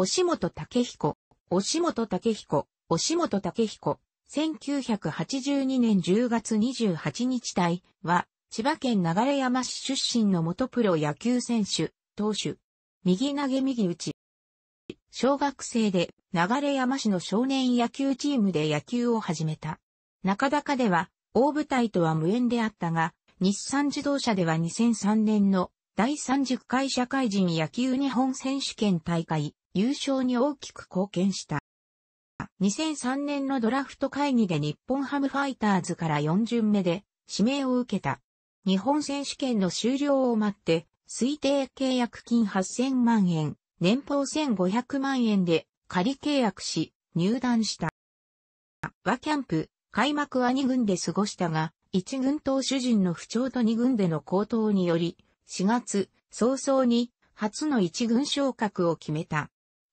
押本武彦、押本武彦、押本武彦、1982年10月28日体は、千葉県流山市出身の元プロ野球選手、投手、右投げ右打ち。小学生で流山市の少年野球チームで野球を始めた。中高では大舞台とは無縁であったが、日産自動車では2003年の第30回社会人野球日本選手権大会優勝に大きく貢献した。2003年のドラフト会議で日本ハムファイターズから4巡目で指名を受けた。日本選手権の終了を待って、推定契約金8000万円、年俸1500万円で仮契約し、入団した。和キャンプ、開幕は2軍で過ごしたが、1軍投手陣の不調と2軍での高騰により、4月、早々に初の1軍昇格を決めた。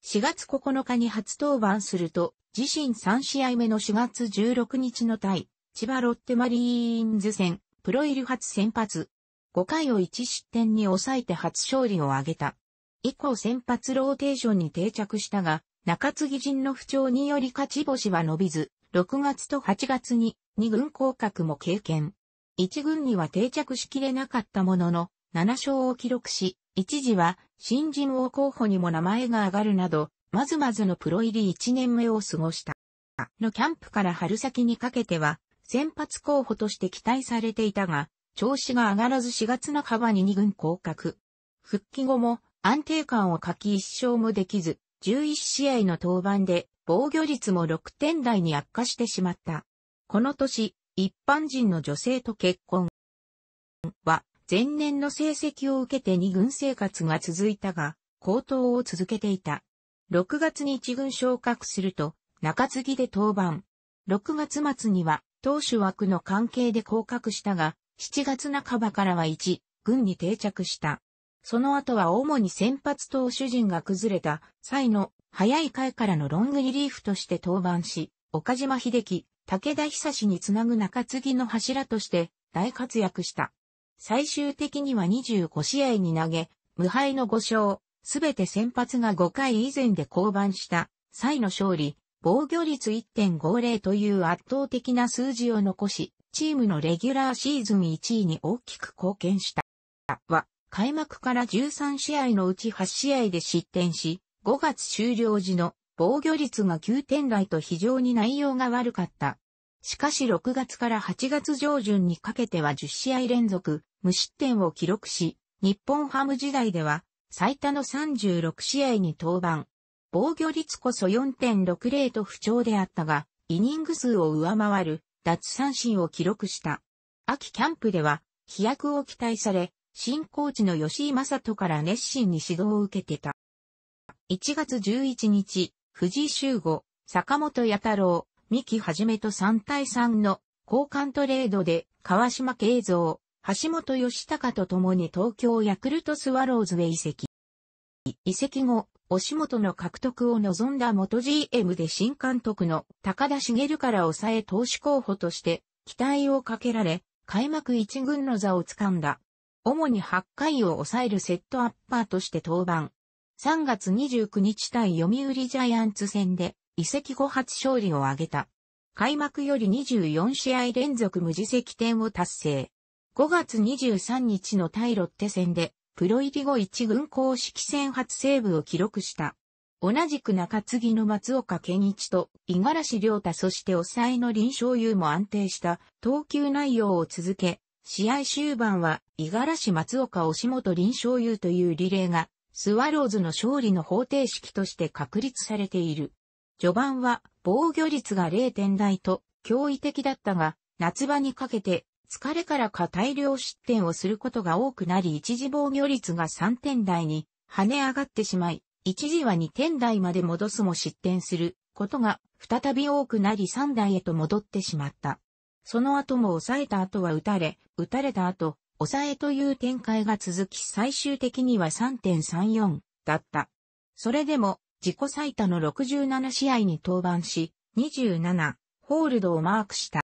4月9日に初登板すると、自身3試合目の4月16日の対、千葉ロッテマリーンズ戦、プロイル初先発。5回を1失点に抑えて初勝利を挙げた。以降先発ローテーションに定着したが、中継ぎ陣の不調により勝ち星は伸びず、6月と8月に2軍降格も経験。1軍には定着しきれなかったものの、7勝を記録し、一時は新人王候補にも名前が上がるなど、まずまずのプロ入り1年目を過ごした。のキャンプから春先にかけては、先発候補として期待されていたが、調子が上がらず4月半ばに2軍降格。復帰後も安定感を欠き1勝もできず、11試合の登板で防御率も6点台に悪化してしまった。この年、一般人の女性と結婚は前年の成績を受けて二軍生活が続いたが、高騰を続けていた。6月に一軍昇格すると、中継ぎで登板。6月末には、投手枠の関係で降格したが、7月半ばからは1、軍に定着した。その後は主に先発投手陣が崩れた際の早い回からのロングリリーフとして登板し、岡島秀樹、武田久志につなぐ中継ぎの柱として大活躍した。最終的には25試合に投げ、無敗の5勝、すべて先発が5回以前で降板した際の勝利、防御率1.50という圧倒的な数字を残し、チームのレギュラーシーズン1位に大きく貢献した。は、開幕から13試合のうち8試合で失点し、5月終了時の防御率が9点台と非常に内容が悪かった。しかし6月から8月上旬にかけては10試合連続、無失点を記録し、日本ハム時代では最多の36試合に登板。防御率こそ4.60と不調であったが、イニング数を上回る脱三振を記録した。秋キャンプでは飛躍を期待され、新コーチの吉井正人から熱心に指導を受けてた。1月11日、藤井修吾、坂本弥太郎、三木はじめと3対3の交換トレードで川島慶三、橋本義高と共に東京ヤクルトスワローズへ移籍。移籍後、押元の獲得を望んだ元 GM で新監督の高田茂から抑え投手候補として期待をかけられ、開幕一軍の座を掴んだ。主に8回を抑えるセットアッパーとして登板。3月29日対読売ジャイアンツ戦で移籍後初勝利を挙げた。開幕より24試合連続無自責点を達成。5月23日の対ロッテ戦で、プロ入り後一軍公式戦初セーブを記録した。同じく中継ぎの松岡健一と五十嵐良太そして抑えの臨床優も安定した投球内容を続け、試合終盤は五十嵐松岡押本臨床優というリレーがスワローズの勝利の方程式として確立されている。序盤は防御率が0点台と驚異的だったが、夏場にかけて疲れからか大量失点をすることが多くなり一時防御率が3点台に跳ね上がってしまい、一時は2点台まで戻すも失点することが再び多くなり3台へと戻ってしまった。その後も抑えた後は打たれ、打たれた後、抑えという展開が続き最終的には3.34だった。それでも自己最多の67試合に登板し、27ホールドをマークした。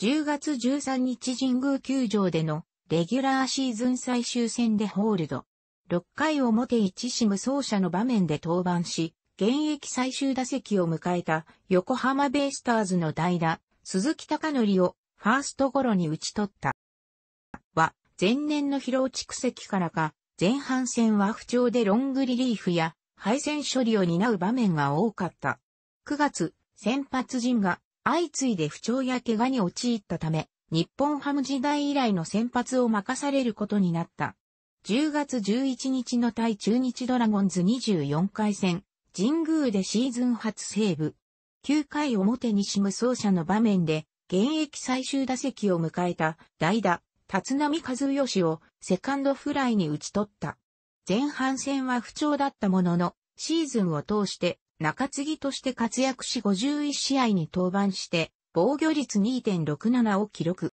10月13日神宮球場でのレギュラーシーズン最終戦でホールド。6回表一シム走者の場面で登板し、現役最終打席を迎えた横浜ベイスターズの代打、鈴木隆則をファーストゴロに打ち取った。は、前年の疲労蓄積からか、前半戦は不調でロングリリーフや敗戦処理を担う場面が多かった。9月、先発陣が相次いで不調や怪我に陥ったため、日本ハム時代以来の先発を任されることになった。10月11日の対中日ドラゴンズ24回戦、神宮でシーズン初セーブ。9回表にしむ走者の場面で、現役最終打席を迎えた代打、立浪和義をセカンドフライに打ち取った。前半戦は不調だったものの、シーズンを通して中継ぎとして活躍し51試合に登板して、防御率2.67を記録。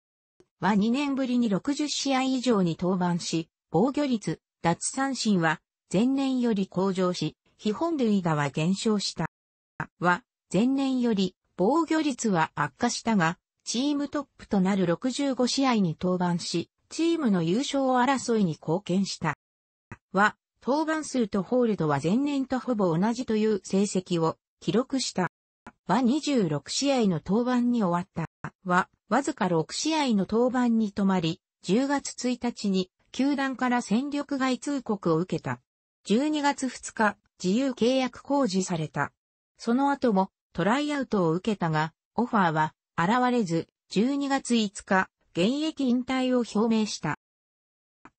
は2年ぶりに60試合以上に登板し、防御率、脱三振は前年より向上し、基本類打は減少した。は、前年より防御率は悪化したが、チームトップとなる65試合に登板し、チームの優勝争いに貢献した。は、登板数とホールドは前年とほぼ同じという成績を記録した。は26試合の登板に終わった。は、わずか6試合の登板に止まり、10月1日に球団から戦力外通告を受けた。12月2日、自由契約公示された。その後もトライアウトを受けたが、オファーは現れず、12月5日、現役引退を表明した。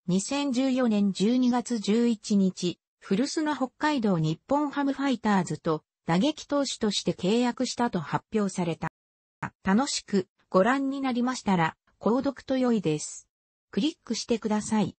2014年12月11日、古巣の北海道日本ハムファイターズと打撃投手として契約したと発表された。楽しくご覧になりましたら、購読と良いです。クリックしてください。